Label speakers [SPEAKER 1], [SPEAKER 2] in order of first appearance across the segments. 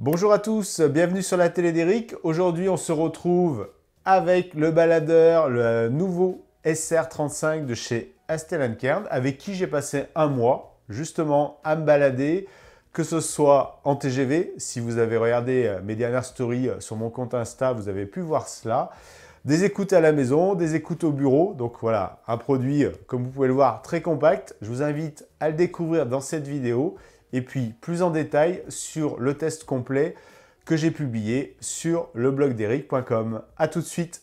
[SPEAKER 1] Bonjour à tous, bienvenue sur la télé d'Eric. Aujourd'hui, on se retrouve avec le baladeur, le nouveau SR35 de chez Kern avec qui j'ai passé un mois justement à me balader, que ce soit en TGV, si vous avez regardé euh, mes dernières stories euh, sur mon compte Insta, vous avez pu voir cela, des écoutes à la maison, des écoutes au bureau. Donc voilà, un produit, euh, comme vous pouvez le voir, très compact. Je vous invite à le découvrir dans cette vidéo et puis plus en détail sur le test complet que j'ai publié sur le blog d'Eric.com. A tout de suite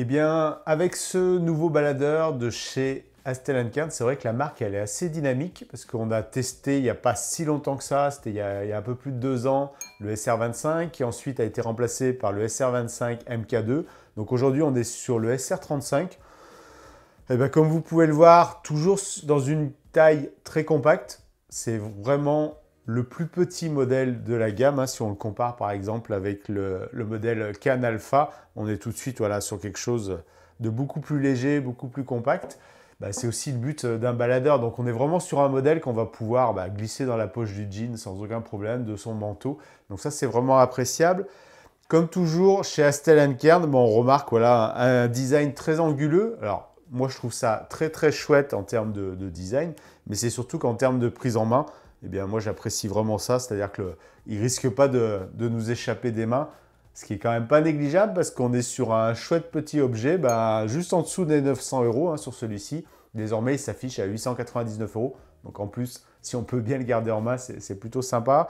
[SPEAKER 1] Eh bien, avec ce nouveau baladeur de chez à Stellancan, c'est vrai que la marque, elle est assez dynamique parce qu'on a testé il n'y a pas si longtemps que ça, c'était il, y a un peu plus de deux ans, le SR25 qui ensuite a été remplacé par le SR25 MK2. Donc aujourd'hui, on est sur le SR35. Et bien, comme vous pouvez le voir, toujours dans une taille très compacte, c'est vraiment le plus petit modèle de la gamme. Hein. si on le compare par exemple avec le, modèle Can Alpha, on est tout de suite voilà, sur quelque chose de beaucoup plus léger, beaucoup plus compact. Bah, c'est aussi le but euh, d'un baladeur. Donc on est vraiment sur un modèle qu'on va pouvoir bah, glisser dans la poche du jean sans aucun problème, de son manteau. Donc ça c'est vraiment appréciable. Comme toujours chez Astel Kern, on remarque voilà, un, design très anguleux. Alors moi je trouve ça très très chouette en termes de, design, mais c'est surtout qu'en termes de prise en main, eh bien moi j'apprécie vraiment ça, c'est-à-dire qu'il ne risque pas de nous échapper des mains. Ce qui est quand même pas négligeable parce qu'on est sur un chouette petit objet, bah, juste en dessous des 900 euros hein, sur celui-ci. Désormais, il s'affiche à 899 euros. Donc en plus, si on peut bien le garder en masse, c'est plutôt sympa.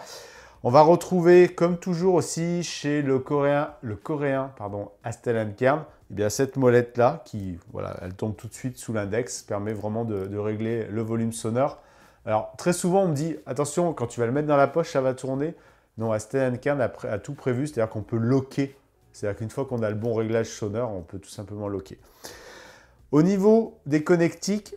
[SPEAKER 1] On va retrouver, comme toujours aussi, chez le coréen, le coréen pardon, Astellan Kern, eh bien, cette molette-là, qui voilà, elle tombe tout de suite sous l'index, permet vraiment de, régler le volume sonore. Alors, très souvent, on me dit, attention, quand tu vas le mettre dans la poche, ça va tourner. Non, à Kern a, tout prévu, c'est-à-dire qu'on peut loquer. C'est-à-dire qu'une fois qu'on a le bon réglage sonore, on peut tout simplement loquer. Au niveau des connectiques,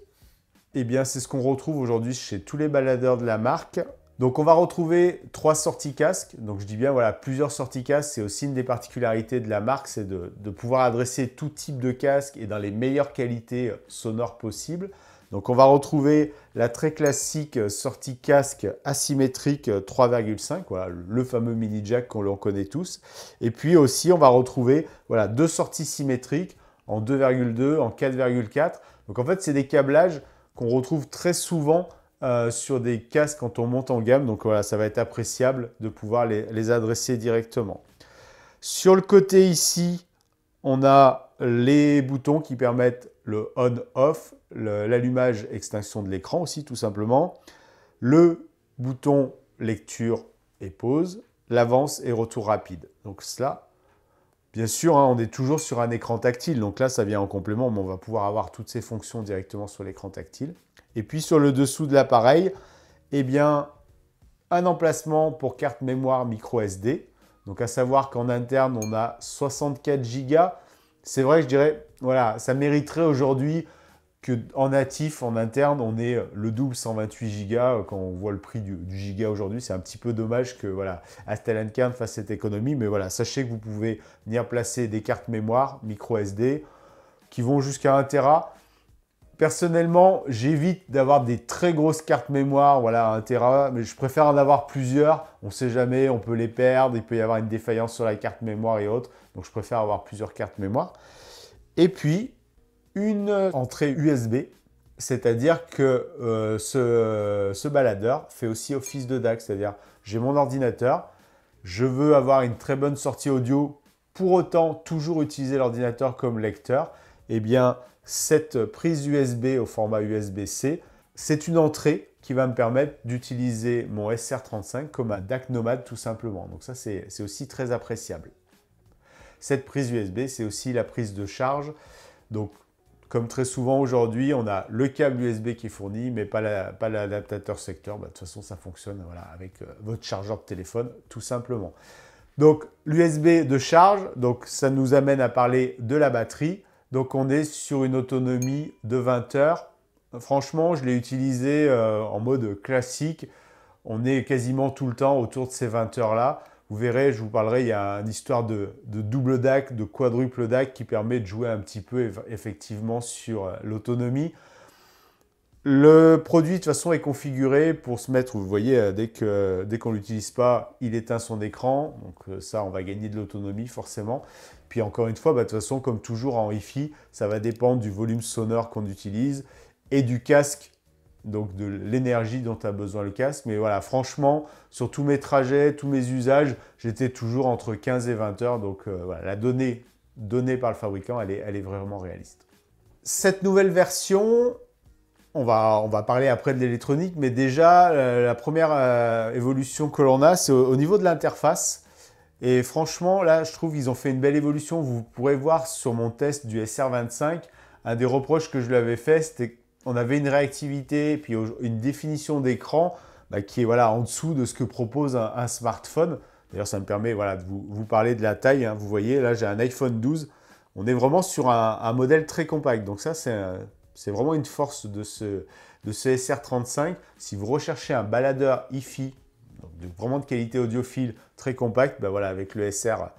[SPEAKER 1] eh bien, c'est ce qu'on retrouve aujourd'hui chez tous les baladeurs de la marque. Donc, on va retrouver trois sorties casques. Donc, je dis bien, voilà, plusieurs sorties casques. C'est aussi une des particularités de la marque, c'est de, pouvoir adresser tout type de casque et dans les meilleures qualités euh, sonores possibles. Donc on va retrouver la très classique euh, sortie casque asymétrique 3,5, euh, voilà, le fameux mini jack qu'on connaît tous. Et puis aussi on va retrouver voilà, deux sorties symétriques en 2,2, en 4,4. Donc en fait c'est des câblages qu'on retrouve très souvent euh, sur des casques quand on monte en gamme. Donc voilà, ça va être appréciable de pouvoir les adresser directement. Sur le côté ici, on a les boutons qui permettent le on-off, l'allumage extinction de l'écran aussi tout simplement, le bouton lecture et pause, l'avance et retour rapide. Donc cela, bien sûr, hein, on est toujours sur un écran tactile, donc là ça vient en complément, mais on va pouvoir avoir toutes ces fonctions directement sur l'écran tactile. Et puis sur le dessous de l'appareil, eh bien, un emplacement pour carte mémoire micro SD. Donc à savoir qu'en interne, on a 64 Go c'est vrai je dirais, voilà, ça mériterait aujourd'hui que en natif, en interne, on ait le double 128 gigas euh, quand on voit le prix du, giga aujourd'hui. C'est un petit peu dommage que voilà, Astel Kern fasse cette économie, mais voilà, sachez que vous pouvez venir placer des cartes mémoire micro SD qui vont jusqu'à 1 Tera. Personnellement, j'évite d'avoir des très grosses cartes mémoire, voilà, un Tera, mais je préfère en avoir plusieurs. On ne sait jamais, on peut les perdre, il peut y avoir une défaillance sur la carte mémoire et autres. Donc je préfère avoir plusieurs cartes mémoire. Et puis, une entrée USB, c'est-à-dire que euh, ce, ce baladeur fait aussi office de DAC, c'est-à-dire j'ai mon ordinateur, je veux avoir une très bonne sortie audio, pour autant toujours utiliser l'ordinateur comme lecteur, eh bien cette prise USB au format USB-C, c'est une entrée qui va me permettre d'utiliser mon SR35 comme un DAC nomade tout simplement. Donc ça, c'est aussi très appréciable. Cette prise USB, c'est aussi la prise de charge. Donc, comme très souvent aujourd'hui, on a le câble USB qui est fourni, mais pas l'adaptateur secteur. Bah, de toute façon, ça fonctionne avec euh, votre chargeur de téléphone, tout simplement. Donc, l'USB de charge, donc ça nous amène à parler de la batterie. Donc on est sur une autonomie de 20 heures. Franchement, je l'ai utilisé euh, en mode classique. On est quasiment tout le temps autour de ces 20 heures-là. Vous verrez, je vous parlerai, il y a une histoire de, double DAC, de quadruple DAC qui permet de jouer un petit peu effectivement sur euh, l'autonomie. Le produit de toute façon est configuré pour se mettre, vous voyez, euh, dès qu'on dès l'utilise pas, il éteint son écran. Donc ça, on va gagner de l'autonomie forcément. Puis encore une fois, bah, de toute façon, comme toujours en wi fi ça va dépendre du volume sonore qu'on utilise et du casque, donc de l'énergie dont tu as besoin le casque. Mais voilà, franchement, sur tous mes trajets, tous mes usages, j'étais toujours entre 15 et 20 heures. Donc euh, voilà, la donnée donnée par le fabricant, elle est, vraiment réaliste. Cette nouvelle version, on va, parler après de l'électronique, mais déjà, euh, la première euh, évolution que l'on a, c'est au, niveau de l'interface. Et franchement, là, je trouve qu'ils ont fait une belle évolution. Vous pourrez voir sur mon test du SR25, un des reproches que je lui avais fait, c'était qu'on avait une réactivité et puis une définition d'écran bah, qui est voilà, en dessous de ce que propose un, smartphone. D'ailleurs, ça me permet voilà, de vous, parler de la taille. Hein. Vous voyez, là, j'ai un iPhone 12. On est vraiment sur un, modèle très compact. Donc ça, c'est vraiment une force de ce, de ce SR35. Si vous recherchez un baladeur IFI donc, vraiment de qualité audiophile très compacte. Ben avec le SR,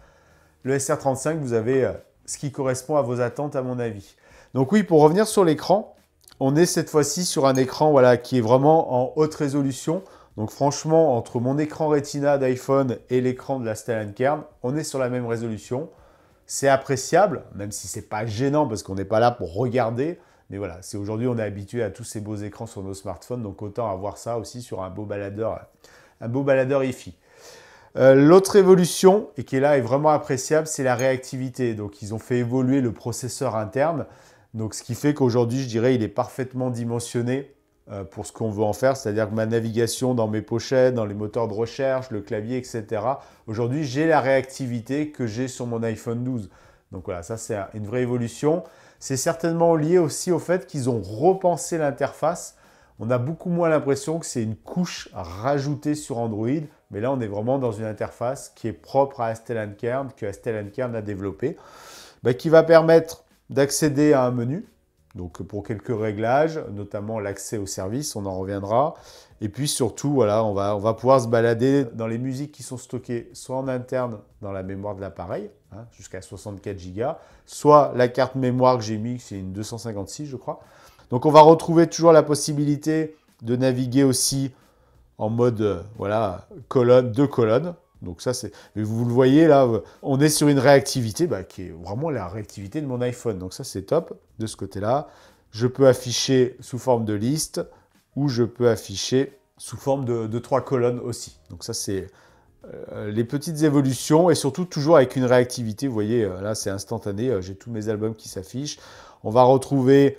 [SPEAKER 1] 35 vous avez euh, ce qui correspond à vos attentes, à mon avis. Donc oui, pour revenir sur l'écran, on est cette fois-ci sur un écran voilà, qui est vraiment en haute résolution. Donc franchement, entre mon écran Retina d'iPhone et l'écran de la Stellan Kern, on est sur la même résolution. C'est appréciable, même si ce n'est pas gênant parce qu'on n'est pas là pour regarder. Mais voilà, c'est aujourd'hui on est habitué à tous ces beaux écrans sur nos smartphones, donc autant avoir ça aussi sur un beau baladeur un beau baladeur IFI. Euh, l'autre évolution, et qui est là est vraiment appréciable, c'est la réactivité. Donc ils ont fait évoluer le processeur interne, donc ce qui fait qu'aujourd'hui, je dirais, il est parfaitement dimensionné euh, pour ce qu'on veut en faire, c'est-à-dire que ma navigation dans mes pochettes, dans les moteurs de recherche, le clavier, etc. Aujourd'hui, j'ai la réactivité que j'ai sur mon iPhone 12. Donc voilà, ça c'est une vraie évolution. C'est certainement lié aussi au fait qu'ils ont repensé l'interface on a beaucoup moins l'impression que c'est une couche rajoutée sur Android, mais là on est vraiment dans une interface qui est propre à Stellan Kern, que Stellan Kern a développée, bah, qui va permettre d'accéder à un menu, donc pour quelques réglages, notamment l'accès au service, on en reviendra. Et puis surtout, voilà, on va, on va pouvoir se balader dans les musiques qui sont stockées soit en interne dans la mémoire de l'appareil, hein, jusqu'à 64 Go, soit la carte mémoire que j'ai mis, c'est une 256 je crois, donc on va retrouver toujours la possibilité de naviguer aussi en mode euh, voilà colonne, deux colonnes. Donc ça c'est, vous le voyez là, on est sur une réactivité bah, qui est vraiment la réactivité de mon iPhone. Donc ça c'est top de ce côté-là. Je peux afficher sous forme de liste ou je peux afficher sous forme de, trois colonnes aussi. Donc ça c'est euh, les petites évolutions et surtout toujours avec une réactivité. Vous voyez euh, là c'est instantané, j'ai tous mes albums qui s'affichent. On va retrouver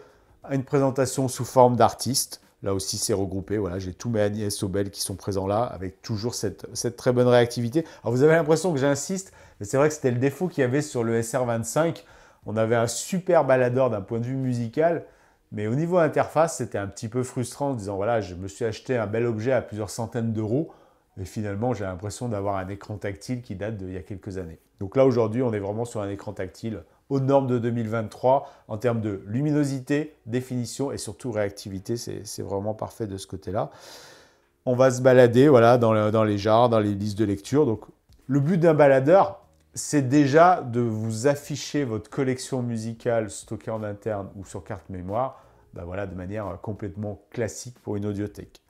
[SPEAKER 1] une présentation sous forme d'artiste. Là aussi, c'est regroupé. Voilà, j'ai tous mes Agnès Sobel qui sont présents là, avec toujours cette, très bonne réactivité. Alors, vous avez l'impression que j'insiste, mais c'est vrai que c'était le défaut qu'il y avait sur le SR25. On avait un super baladeur d'un point de vue musical, mais au niveau interface, c'était un petit peu frustrant en disant voilà, je me suis acheté un bel objet à plusieurs centaines d'euros, et finalement, j'ai l'impression d'avoir un écran tactile qui date d'il y a quelques années. Donc là, aujourd'hui, on est vraiment sur un écran tactile aux normes de 2023 en termes de luminosité, définition et surtout réactivité. C'est vraiment parfait de ce côté-là. On va se balader voilà, dans, dans les jars, dans les listes de lecture. Donc, le but d'un baladeur, c'est déjà de vous afficher votre collection musicale stockée en interne ou sur carte mémoire ben voilà, de manière complètement classique pour une audiothèque.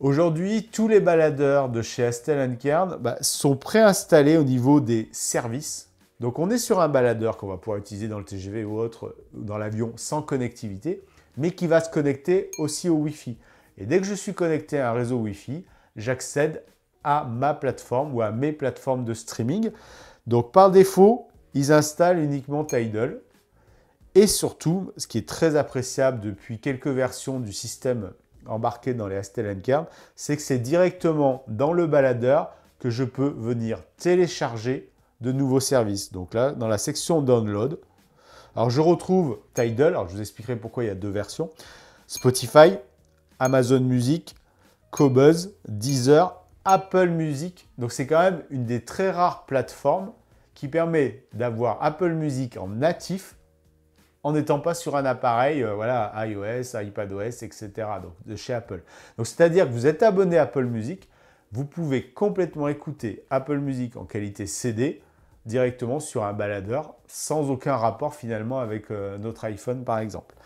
[SPEAKER 1] Aujourd'hui, tous les baladeurs de chez Astel Kern ben, sont préinstallés au niveau des services donc on est sur un baladeur qu'on va pouvoir utiliser dans le TGV ou autre, dans l'avion sans connectivité, mais qui va se connecter aussi au Wi-Fi. Et dès que je suis connecté à un réseau Wi-Fi, j'accède à ma plateforme ou à mes plateformes de streaming. Donc par défaut, ils installent uniquement Tidal. Et surtout, ce qui est très appréciable depuis quelques versions du système embarqué dans les Astell Kern, c'est que c'est directement dans le baladeur que je peux venir télécharger de nouveaux services. Donc là, dans la section Download, alors je retrouve Tidal, alors je vous expliquerai pourquoi il y a deux versions, Spotify, Amazon Music, Cobuzz, Deezer, Apple Music. Donc c'est quand même une des très rares plateformes qui permet d'avoir Apple Music en natif en n'étant pas sur un appareil euh, voilà, iOS, iPadOS, etc. Donc de chez Apple. Donc c'est-à-dire que vous êtes abonné à Apple Music, vous pouvez complètement écouter Apple Music en qualité CD directement sur un baladeur sans aucun rapport finalement avec euh, notre iPhone par exemple.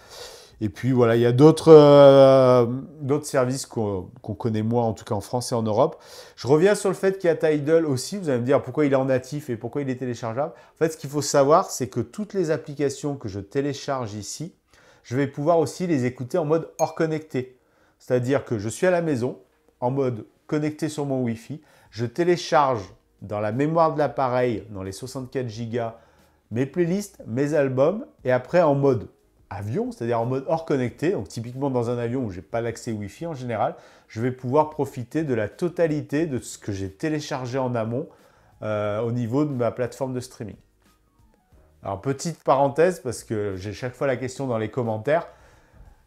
[SPEAKER 1] Et puis voilà, il y a d'autres euh, services qu'on connaît moins, en tout cas en France et en Europe. Je reviens sur le fait qu'il y a Tidal aussi. Vous allez me dire pourquoi il est en natif et pourquoi il est téléchargeable. En fait, ce qu'il faut savoir, c'est que toutes les applications que je télécharge ici, je vais pouvoir aussi les écouter en mode hors connecté. C'est-à-dire que je suis à la maison, en mode connecté sur mon Wi-Fi, je télécharge dans la mémoire de l'appareil, dans les 64 Go, mes playlists, mes albums, et après en mode avion, c'est-à-dire en mode hors connecté, donc typiquement dans un avion où je n'ai pas l'accès Wi-Fi en général, je vais pouvoir profiter de la totalité de ce que j'ai téléchargé en amont euh, au niveau de ma plateforme de streaming. Alors petite parenthèse, parce que j'ai chaque fois la question dans les commentaires,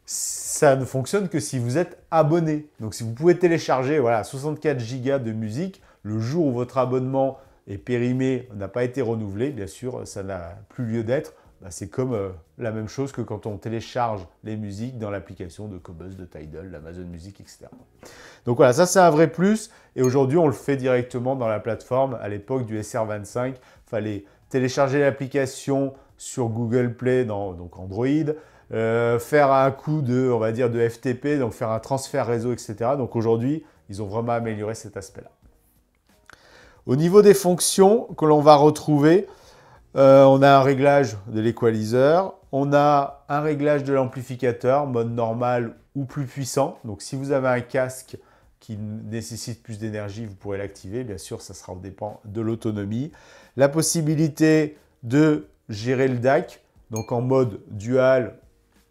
[SPEAKER 1] ça ne fonctionne que si vous êtes abonné. Donc si vous pouvez télécharger voilà, 64 Go de musique, le jour où votre abonnement est périmé, n'a pas été renouvelé, bien sûr, ça n'a plus lieu d'être. Bah, c'est comme euh, la même chose que quand on télécharge les musiques dans l'application de Cobus, de Tidal, d'Amazon Music, etc. Donc voilà, ça c'est un vrai plus. Et aujourd'hui, on le fait directement dans la plateforme. À l'époque du SR25, fallait télécharger l'application sur Google Play, dans, donc Android, euh, faire un coup de, on va dire, de FTP, donc faire un transfert réseau, etc. Donc aujourd'hui, ils ont vraiment amélioré cet aspect-là. Au niveau des fonctions que l'on va retrouver, euh, on a un réglage de l'équaliseur, on a un réglage de l'amplificateur, mode normal ou plus puissant. Donc si vous avez un casque qui nécessite plus d'énergie, vous pourrez l'activer. Bien sûr, ça sera en dépend de l'autonomie. La possibilité de gérer le DAC, donc en mode dual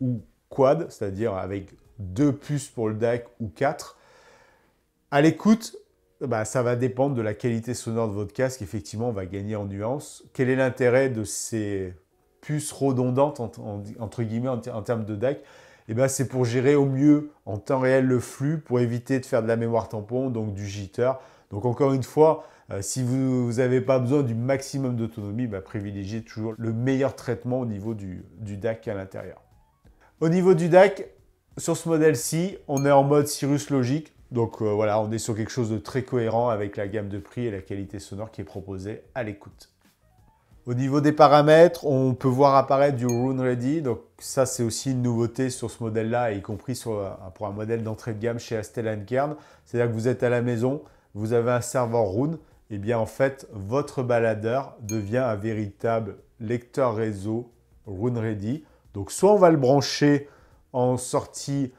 [SPEAKER 1] ou quad, c'est-à-dire avec deux puces pour le DAC ou quatre. À l'écoute, bah, ça va dépendre de la qualité sonore de votre casque. Effectivement, on va gagner en nuances. Quel est l'intérêt de ces puces redondantes, entre guillemets, en, termes de DAC eh ben, C'est pour gérer au mieux en temps réel le flux, pour éviter de faire de la mémoire tampon, donc du jitter. Donc encore une fois, euh, si vous n'avez pas besoin du maximum d'autonomie, bah, privilégiez toujours le meilleur traitement au niveau du, DAC à l'intérieur. Au niveau du DAC, sur ce modèle-ci, on est en mode Cyrus Logic. Donc euh, voilà, on est sur quelque chose de très cohérent avec la gamme de prix et la qualité sonore qui est proposée à l'écoute. Au niveau des paramètres, on peut voir apparaître du Rune Ready. Donc ça, c'est aussi une nouveauté sur ce modèle-là, y compris euh, pour un modèle d'entrée de gamme chez Astell Kern. C'est-à-dire que vous êtes à la maison, vous avez un serveur Rune, et eh bien en fait, votre baladeur devient un véritable lecteur réseau Rune Ready. Donc soit on va le brancher en sortie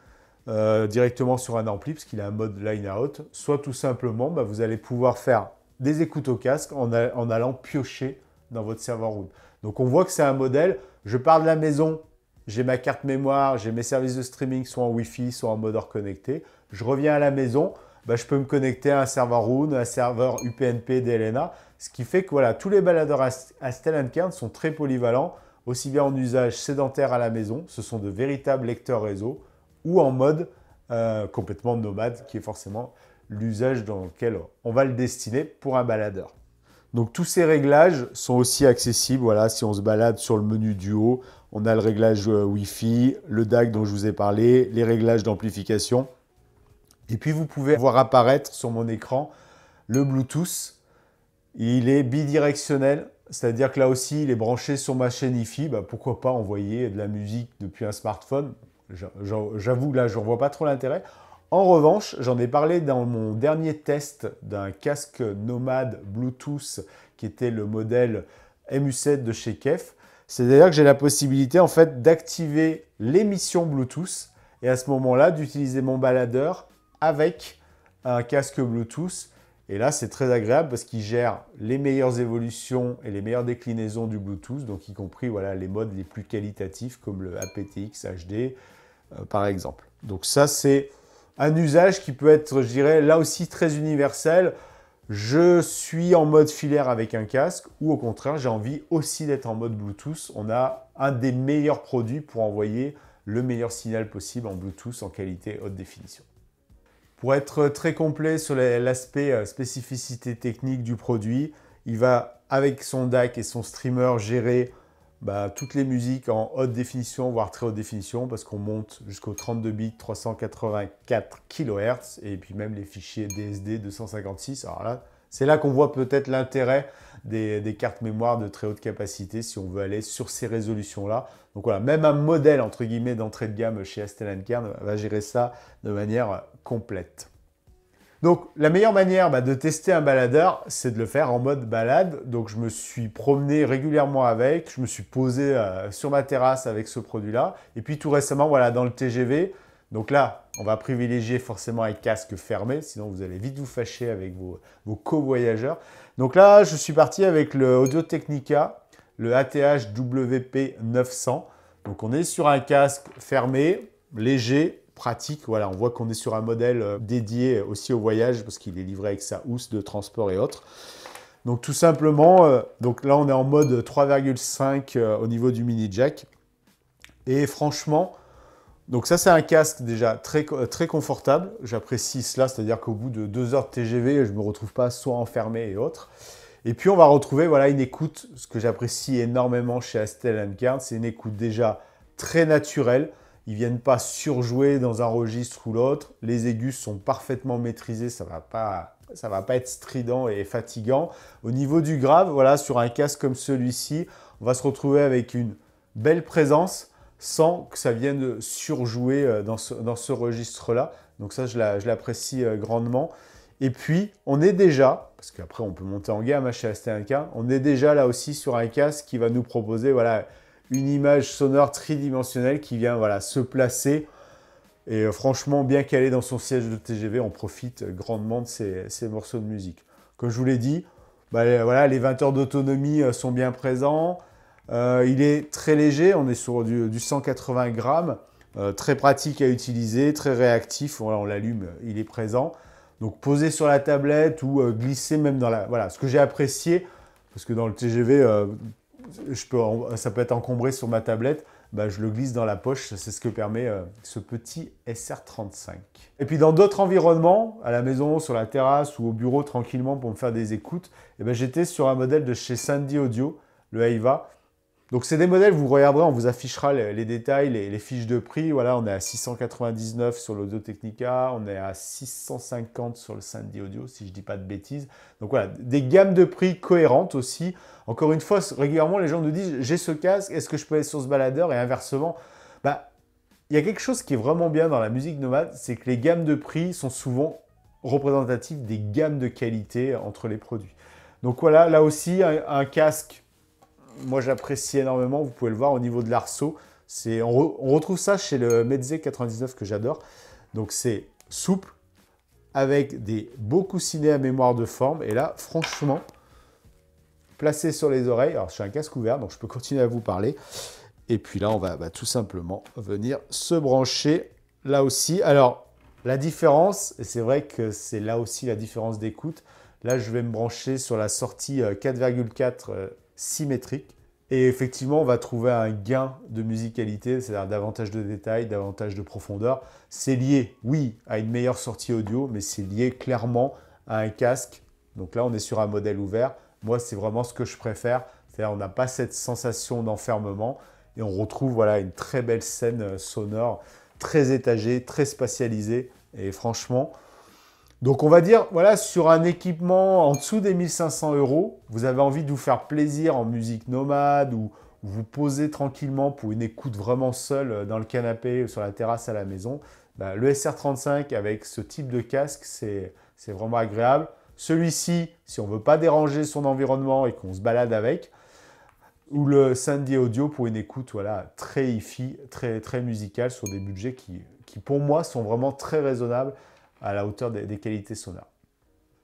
[SPEAKER 1] euh, directement sur un ampli, parce qu'il a un mode line-out, soit tout simplement, bah, vous allez pouvoir faire des écoutes au casque en, allant piocher dans votre serveur room. Donc on voit que c'est un modèle, je pars de la maison, j'ai ma carte mémoire, j'ai mes services de streaming, soit en Wi-Fi, soit en mode hors connecté, je reviens à la maison, bah, je peux me connecter à un serveur room, à un serveur UPnP, d'Elena, ce qui fait que voilà, tous les baladeurs à, à Kern sont très polyvalents, aussi bien en usage sédentaire à la maison, ce sont de véritables lecteurs réseau, ou en mode euh, complètement nomade, qui est forcément l'usage dans lequel on va le destiner pour un baladeur. Donc tous ces réglages sont aussi accessibles. Voilà, si on se balade sur le menu du haut, on a le réglage euh, Wi-Fi, le DAC dont je vous ai parlé, les réglages d'amplification. Et puis vous pouvez voir apparaître sur mon écran le Bluetooth. Il est bidirectionnel, c'est-à-dire que là aussi, il est branché sur ma chaîne IFI. fi bah, pourquoi pas envoyer de la musique depuis un smartphone J'avoue, là, je ne vois pas trop l'intérêt. En revanche, j'en ai parlé dans mon dernier test d'un casque nomade Bluetooth qui était le modèle MU7 de chez Kef. C'est-à-dire que j'ai la possibilité en fait d'activer l'émission Bluetooth et à ce moment-là d'utiliser mon baladeur avec un casque Bluetooth et là, c'est très agréable parce qu'il gère les meilleures évolutions et les meilleures déclinaisons du Bluetooth, donc y compris voilà, les modes les plus qualitatifs comme le aptX HD euh, par exemple. Donc ça, c'est un usage qui peut être, je dirais, là aussi très universel. Je suis en mode filaire avec un casque ou au contraire, j'ai envie aussi d'être en mode Bluetooth. On a un des meilleurs produits pour envoyer le meilleur signal possible en Bluetooth en qualité haute définition. Pour être très complet sur l'aspect euh, spécificité technique du produit, il va avec son DAC et son streamer gérer bah, toutes les musiques en haute définition, voire très haute définition, parce qu'on monte jusqu'au 32 bits 384 kHz, et puis même les fichiers DSD 256. Alors là, c'est là qu'on voit peut-être l'intérêt des, cartes mémoire de très haute capacité si on veut aller sur ces résolutions-là. Donc voilà, même un modèle entre guillemets d'entrée de gamme chez Kern va gérer ça de manière complète. Donc la meilleure manière bah, de tester un baladeur, c'est de le faire en mode balade. Donc je me suis promené régulièrement avec, je me suis posé euh, sur ma terrasse avec ce produit-là. Et puis tout récemment, voilà, dans le TGV. Donc là, on va privilégier forcément un casque fermé, sinon vous allez vite vous fâcher avec vos, vos co-voyageurs. Donc là, je suis parti avec le Audio Technica, le ATH WP 900. Donc on est sur un casque fermé, léger, pratique. Voilà, on voit qu'on est sur un modèle euh, dédié aussi au voyage parce qu'il est livré avec sa housse de transport et autres. Donc tout simplement, euh, donc là on est en mode 3,5 euh, au niveau du mini jack. Et franchement, donc ça c'est un casque déjà très, très confortable. J'apprécie cela, c'est-à-dire qu'au bout de deux heures de TGV, je ne me retrouve pas soit enfermé et autres. Et puis on va retrouver voilà une écoute, ce que j'apprécie énormément chez Astel Kern, c'est une écoute déjà très naturelle. Ils viennent pas surjouer dans un registre ou l'autre. Les aigus sont parfaitement maîtrisés. Ça va pas, va pas être strident et fatigant. Au niveau du grave, voilà, sur un casque comme celui-ci, on va se retrouver avec une belle présence sans que ça vienne surjouer euh, dans ce, registre-là. Donc ça, je l'apprécie euh, grandement. Et puis, on est déjà, parce qu'après on peut monter en gamme chez 1 k on est déjà là aussi sur un casque qui va nous proposer voilà, une image sonore tridimensionnelle qui vient voilà, se placer. Et euh, franchement, bien qu'elle calé dans son siège de TGV, on profite grandement de ces, morceaux de musique. Comme je vous l'ai dit, bah, voilà, les 20 heures d'autonomie euh, sont bien présents. Euh, il est très léger, on est sur du, 180 grammes, très pratique à utiliser, très réactif. on l'allume, il est présent. Donc posé sur la tablette ou glisser glissé même dans la... Voilà, ce que j'ai apprécié, parce que dans le TGV, ça peut être encombré sur ma tablette, bah, je le glisse dans la poche, c'est ce que permet euh, ce petit SR35. Et puis dans d'autres environnements, à la maison, sur la terrasse ou au bureau tranquillement pour me faire des écoutes, eh ben, j'étais sur un modèle de chez Sandy Audio, le AIVA, donc c'est des modèles, vous regarderez, on vous affichera les, détails, les, fiches de prix. Voilà, on est à 699 sur l'Audio Technica, on est à 650 sur le Sandy Audio, si je ne dis pas de bêtises. Donc voilà, des gammes de prix cohérentes aussi. Encore une fois, régulièrement, les gens nous disent, j'ai ce casque, est-ce que je peux aller sur ce baladeur Et inversement, bah, il y a quelque chose qui est vraiment bien dans la musique nomade, c'est que les gammes de prix sont souvent représentatives des gammes de qualité entre les produits. Donc voilà, là aussi, un casque moi j'apprécie énormément, vous pouvez le voir au niveau de l'arceau. On, on, retrouve ça chez le Mezze 99 que j'adore. Donc c'est souple, avec des beaux coussinets à mémoire de forme. Et là, franchement, placé sur les oreilles, alors je suis un casque ouvert, donc je peux continuer à vous parler. Et puis là, on va bah, tout simplement venir se brancher là aussi. Alors, la différence, et c'est vrai que c'est là aussi la différence d'écoute, là je vais me brancher sur la sortie 4,4 euh, symétrique. Et effectivement, on va trouver un gain de musicalité, c'est-à-dire davantage de détails, davantage de profondeur. C'est lié, oui, à une meilleure sortie audio, mais c'est lié clairement à un casque. Donc là, on est sur un modèle ouvert. Moi, c'est vraiment ce que je préfère. C'est-à-dire, on n'a pas cette sensation d'enfermement. Et on retrouve voilà, une très belle scène euh, sonore, très étagée, très spatialisée. Et franchement, donc on va dire, voilà, sur un équipement en dessous des 1500 euros, vous avez envie de vous faire plaisir en musique nomade ou vous poser tranquillement pour une écoute vraiment seule euh, dans le canapé ou sur la terrasse à la maison, bah, le SR35 avec ce type de casque, c'est vraiment agréable. Celui-ci, si on ne veut pas déranger son environnement et qu'on se balade avec, ou le Sandy Audio pour une écoute voilà, très hi-fi, très, très musicale sur des budgets qui, pour moi, sont vraiment très raisonnables à la hauteur des, qualités sonores.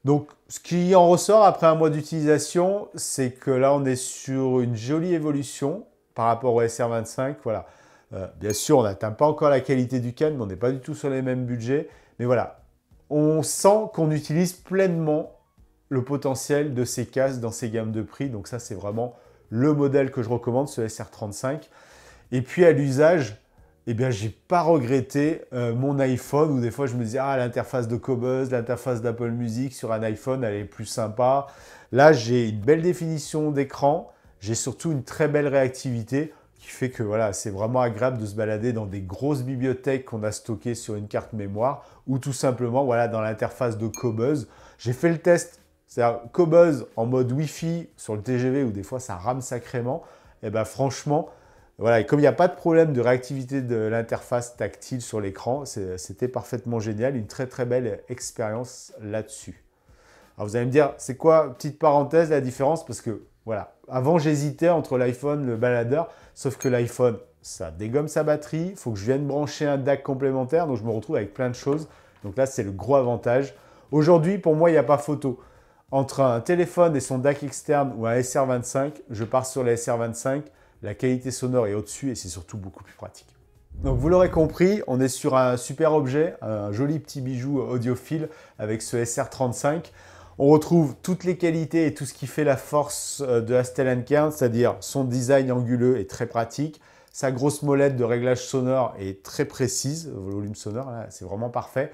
[SPEAKER 1] Donc, ce qui en ressort après un mois d'utilisation, c'est que là, on est sur une jolie évolution par rapport au SR25. Voilà. Euh, bien sûr, on n'atteint pas encore la qualité du Can, mais on n'est pas du tout sur les mêmes budgets. Mais voilà, on sent qu'on utilise pleinement le potentiel de ces cases dans ces gammes de prix. Donc ça, c'est vraiment le modèle que je recommande, ce SR35. Et puis à l'usage, eh bien, j'ai pas regretté euh, mon iPhone où des fois je me dis ah l'interface de Cobuzz, l'interface d'Apple Music sur un iPhone, elle est plus sympa. Là, j'ai une belle définition d'écran, j'ai surtout une très belle réactivité qui fait que voilà, c'est vraiment agréable de se balader dans des grosses bibliothèques qu'on a stockées sur une carte mémoire ou tout simplement voilà dans l'interface de Cobuzz. J'ai fait le test, c'est-à-dire en mode Wi-Fi sur le TGV où des fois ça rame sacrément. Et eh ben franchement, voilà, et comme il n'y a pas de problème de réactivité de l'interface tactile sur l'écran, c'était parfaitement génial, une très très belle expérience là-dessus. Alors vous allez me dire, c'est quoi, petite parenthèse, la différence Parce que voilà, avant j'hésitais entre l'iPhone, et le baladeur, sauf que l'iPhone, ça dégomme sa batterie, il faut que je vienne brancher un DAC complémentaire, donc je me retrouve avec plein de choses. Donc là, c'est le gros avantage. Aujourd'hui, pour moi, il n'y a pas photo. Entre un téléphone et son DAC externe ou un SR25, je pars sur le SR25 la qualité sonore est au-dessus et c'est surtout beaucoup plus pratique. Donc vous l'aurez compris, on est sur un super objet, un joli petit bijou audiophile avec ce SR35. On retrouve toutes les qualités et tout ce qui fait la force euh, de la Kern, c'est-à-dire son design anguleux est très pratique, sa grosse molette de réglage sonore est très précise, volume sonore, c'est vraiment parfait.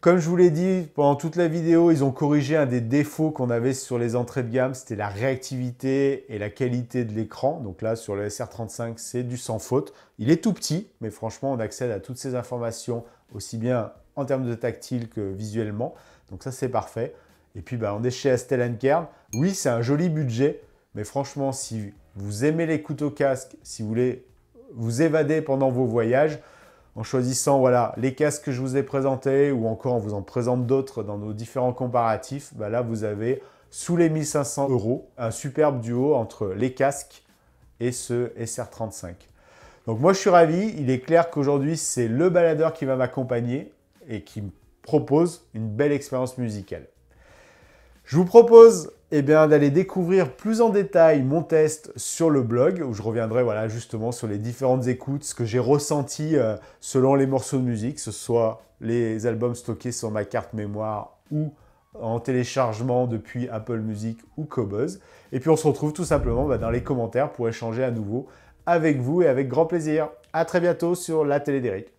[SPEAKER 1] Comme je vous l'ai dit, pendant toute la vidéo, ils ont corrigé un des défauts qu'on avait sur les entrées de gamme, c'était la réactivité et la qualité de l'écran. Donc là, sur le SR35, c'est du sans faute. Il est tout petit, mais franchement, on accède à toutes ces informations, aussi bien en termes de tactile que visuellement. Donc ça, c'est parfait. Et puis, bah, on est chez Kern. Oui, c'est un joli budget, mais franchement, si vous aimez les couteaux casques, si vous voulez vous évader pendant vos voyages, en choisissant voilà, les casques que je vous ai présentés ou encore on vous en présente d'autres dans nos différents comparatifs, bah là vous avez sous les 1500 euros un superbe duo entre les casques et ce SR35. Donc moi je suis ravi, il est clair qu'aujourd'hui c'est le baladeur qui va m'accompagner et qui me propose une belle expérience musicale. Je vous propose eh d'aller découvrir plus en détail mon test sur le blog, où je reviendrai voilà, justement sur les différentes écoutes, ce que j'ai ressenti euh, selon les morceaux de musique, que ce soit les albums stockés sur ma carte mémoire ou en téléchargement depuis Apple Music ou Cobuzz. Et puis on se retrouve tout simplement bah, dans les commentaires pour échanger à nouveau avec vous et avec grand plaisir. À très bientôt sur la télé d'Eric.